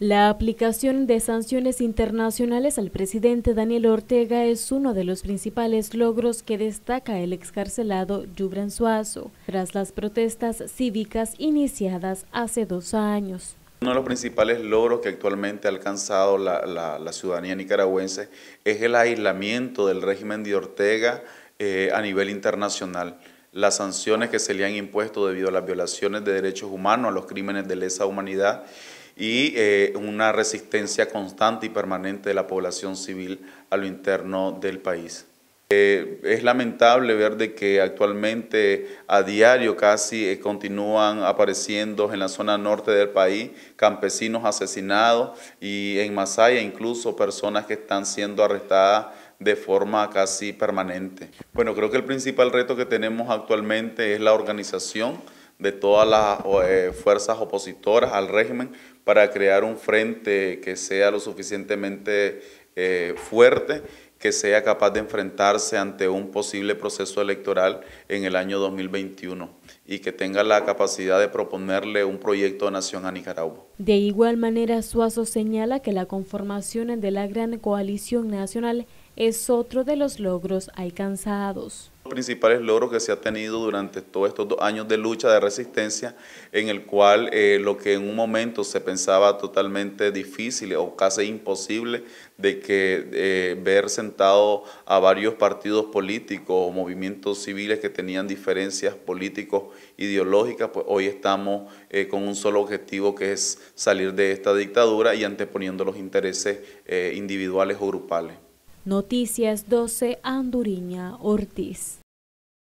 La aplicación de sanciones internacionales al presidente Daniel Ortega es uno de los principales logros que destaca el excarcelado Yubren Suazo tras las protestas cívicas iniciadas hace dos años. Uno de los principales logros que actualmente ha alcanzado la, ciudadanía nicaragüense es el aislamiento del régimen de Ortega eh, a nivel internacional las sanciones que se le han impuesto debido a las violaciones de derechos humanos, a los crímenes de lesa humanidad y eh, una resistencia constante y permanente de la población civil a lo interno del país. Eh, es lamentable ver de que actualmente a diario casi eh, continúan apareciendo en la zona norte del país campesinos asesinados y en Masaya incluso personas que están siendo arrestadas de forma casi permanente. Bueno, creo que el principal reto que tenemos actualmente es la organización de todas las eh, fuerzas opositoras al régimen para crear un frente que sea lo suficientemente eh, fuerte, que sea capaz de enfrentarse ante un posible proceso electoral en el año 2021 y que tenga la capacidad de proponerle un proyecto de nación a Nicaragua. De igual manera, Suazo señala que la conformación de la gran coalición nacional es otro de los logros alcanzados principales logros que se ha tenido durante todos estos dos años de lucha, de resistencia, en el cual eh, lo que en un momento se pensaba totalmente difícil o casi imposible de que eh, ver sentado a varios partidos políticos o movimientos civiles que tenían diferencias políticos, ideológicas, pues hoy estamos eh, con un solo objetivo que es salir de esta dictadura y anteponiendo los intereses individuales o grupales. Noticias 12 Anduriña Ortiz.